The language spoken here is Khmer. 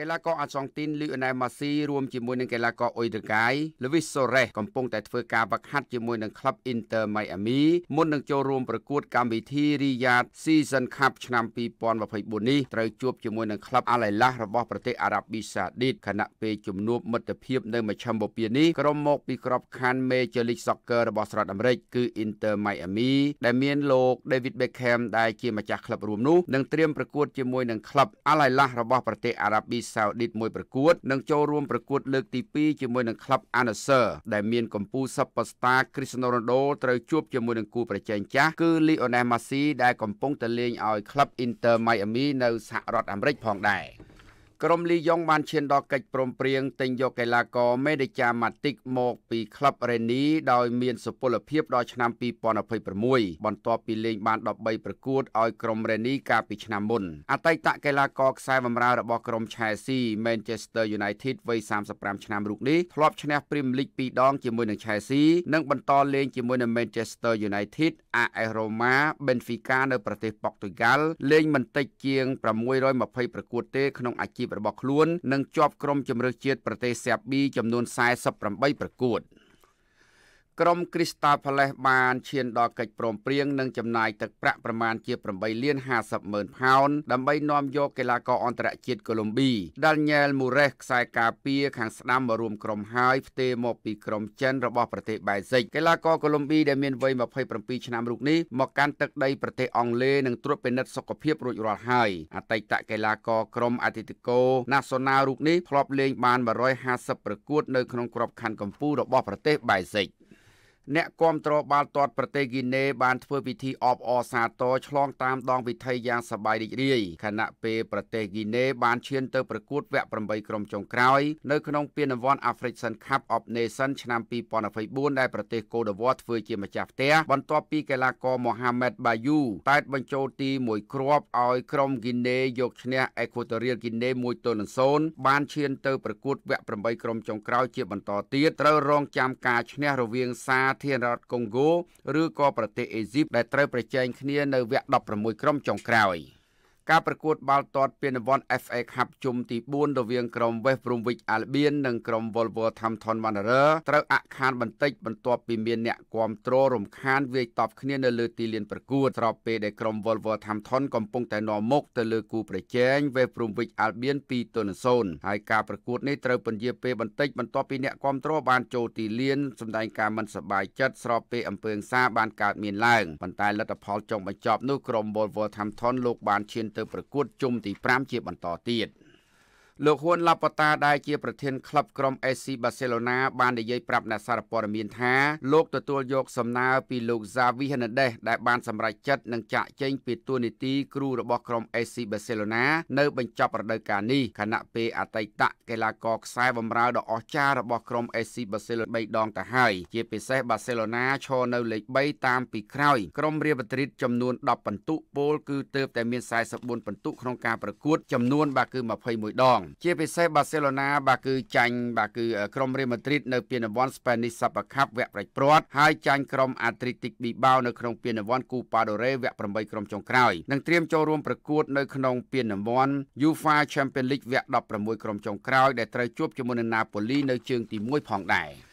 កីឡាករអាត់សង់ទីនលីអូណែលម៉ាស៊ីរួមជាមួយនឹងកីឡាករអ៊ុយតកាយលូវីសសូរ៉េសកំពុងតែធ្វើការវឹកហាត់ជាមួយនឹងក្លឹប Inter Miami មុននឹងចូលរួមប្រកួតកម្មវិធី Riyadh Season Cup ឆ្នាំ2024នេះត្រូវជួបជាមួយនឹងក្លឹប Al Hilal របស់ប្រទេសអារ៉ាប៊ីសាឌីតខណៈពេលជំនួបមិត្តភាពនៅមជ្ឈមបូព៌ានេះក្រុមមកពីក្របខ័ណ្ឌ Major League Soccer របស់សហរដ្ឋអាមេរិកគឺ Inter Miami ដែលមានលោក David Beckham ដែលជាម្ចាស់ក្លឹបរួមនោះនឹងត្រៀមប្រកួតជាមួយនឹងក្លឹប Al Hilal របស់ប្រទេសអារ៉ាប៊ីសាអូឌីតមួយប្រកួតនិងចូលរួមប្រកួតលើកទី2ជាមួយនឹងក្លឹប Al-Nassr ដែលមានកំពូលសុបស្តាគ្រីស្ទីណូរ៉ូណូត្រូវជួបជាមួយនឹងគូប្រជែងចាស់គឺ Lionel Messi ដែលកំពុងតែលេងឲ្យក្លឹប Inter Miami នៅសហរដ្ឋអាមេរិកផងដែរក្រុមលីយ៉ុងបានឈានដល់កិច្ចព្រមព្រៀងទិញយកកីឡាករមេដេចាម៉ាទិកមក ពីក្លឹបរ៉េនី ដោយមានសុពលភាពដល់ឆ្នាំ2026បន្ទាប់ពីលេង បាន13ប្រកួតឲ្យក្រុមរ៉េនីកាលពីឆ្នាំមុនអតីតកីឡាករខ្សែបម្រើរបស់ក្រុមឆែស៊ី Manchester United វ័យ35ឆ្នាំរូបនេះធ្លាប់ឈ្នះ Premier League 2ដងជាមួយនឹងឆែស៊ីនិងបន្តលេងជាមួយនឹង Manchester United AS Roma Benfica នៅប្រទេសប៉ុកទុយហ្គាល់លេងមិនតិច ជាង620ប្រកួតទេក្នុងអាជីពរបស់ខ្លួននិងជាប់ក្រុមជម្រើសជាតិប្រទេសស៊ែបប៊ីចំនួន48ប្រកួត។ក្រុម Crystal Palace បានឈានដល់កិច្ចព្រមព្រៀងនឹងចំណាយទឹកប្រាក់ប្រមាណជា8លាន50ម៉ឺនផោនដើម្បីនាំយកកីឡាករអន្តរជាតិកូឡុំប៊ី Daniel Mures ខ្សែការពារខាងស្ដាំមករួមក្រុមហើយផ្ទេរមកពីក្រុមចិនរបស់ប្រទេសបែសិកកីឡាករកូឡុំប៊ីដែលមានវ័យ27ឆ្នាំរូបនេះមកកាន់ទឹកដីប្រទេសអង់គ្លេសនឹងត្រួតពិនិត្យសុខភាពរួចរាល់ហើយអតីតកីឡាករក្រុមអតិតិកោ Nacional រូបនេះធ្លាប់លេងបាន150ប្រកួតនៅក្នុងក្របខ័ណ្ឌកំពូលរបស់ប្រទេសបែសិកអ្នកគាំទ្របាល់ទាត់ប្រទេសគីណេបានធ្វើពិធីអបអរសាទរឆ្លងតាមដងវិថីយ៉ាងសប្បាយរីករាយខណៈពេលប្រទេសគីណេបានឈានទៅប្រកួតវគ្គ8ក្រុមចុងក្រោយនៅក្នុងពានរង្វាន់ African Cup of Nations ឆ្នាំ2024ដែលប្រទេសកូដាវ៉ាធ្វើជាម្ចាស់ផ្ទះបន្ទាប់ពីកីឡាករ Mohamed Bayou តែតបញ្ចូលទី1គ្រាប់ឲ្យក្រុមគីណេយកឈ្នះ Equatorial Guinea 1-0បានឈានទៅប្រកួតវគ្គ8ក្រុមចុងក្រោយជាបន្តទៀតត្រូវរងចាំការឈ្នះរវាងសាធានរដ្ឋកុងហ្គោឬក៏ប្រទេសអេស៊ីបដែលត្រូវប្រជែងគ្នានៅវគ្គ16ក្រុមចុងក្រោយ។ការប្រកួតបាល់ទាត់ពានរង្វាន់ FA Cup ជុំទី4រវាងក្រុម West Bromwich Albion និងក្រុម Wolverhampton Wanderers ត្រូវអាក់ខានបន្តិចបន្ទាប់ពីមានអ្នកគាំទ្ររំខានវាយតប់គ្នានៅលើទីលានប្រកួតស្របពេលដែលក្រុម Wolverhampton កំពុងតែនាំមុខទៅលើគូប្រជែង West Bromwich Albion 2ទល់នឹង0ហើយការប្រកួតនេះត្រូវពន្យាពេលបន្តិចបន្ទាប់ពីអ្នកគាំទ្របានចូលទីលានសម្ដែងការមិនសប្បាយចិត្តស្របពេលអំពើហិង្សាបានកើតមានឡើងប៉ុន្តែលទ្ធផលចុងបញ្ចប់នោះក្រុម Wolverhampton លោកបានឈានទៅប្រកួតជុំទី5ជាបន្តទៀត។លោកហ៊ុនឡាប៉តាដែលជាប្រធានក្លឹបក្រុម AC Barcelona បាននិយាយប្រាប់អ្នកសារព័ត៌មានថាលោកទទួលយកសំណើពីលោក Xavi Hernandez ដែលបានសម្រេចចិត្តនឹងចាក់ចេញពីតួនាទីគ្រូរបស់ក្រុម AC Barcelona នៅបញ្ចប់រដូវកាលនេះខណៈពេលអតីតកីឡាករខ្សែបម្រើដ៏អស្ចារ្យរបស់ក្រុម AC Barcelona 3ដងទៅហើយជាពិសេស Barcelona ឈរនៅលេខ3តាមពីក្រោយក្រុម Real Madrid ចំនួន10ពិន្ទុពោលគឺទើបតែមាន44ពិន្ទុក្នុងការប្រកួត ចំនួនបាទគឺ21ដងជាពិសេសបាសេឡូណាបាទគឺចាញ់បាទគឺក្រុមរៀលម៉ាឌ្រីតនៅពានរង្វាន់ Spanish Super Cup វគ្គប្រេចព្រាត់ហើយចាញ់ក្រុម Athletic Bilbao នៅក្នុងពានរង្វាន់ Copa del Rey វគ្គ8ក្រុមចុងក្រោយនិងត្រៀមចូលរួមប្រកួត នៅក្នុងពានរង្វាន់ UEFA Champions League វគ្គ16ក្រុមចុងក្រោយ ដែលត្រូវជួបជាមួយនឹង Napoli នៅជើងទី1ផងដែរ។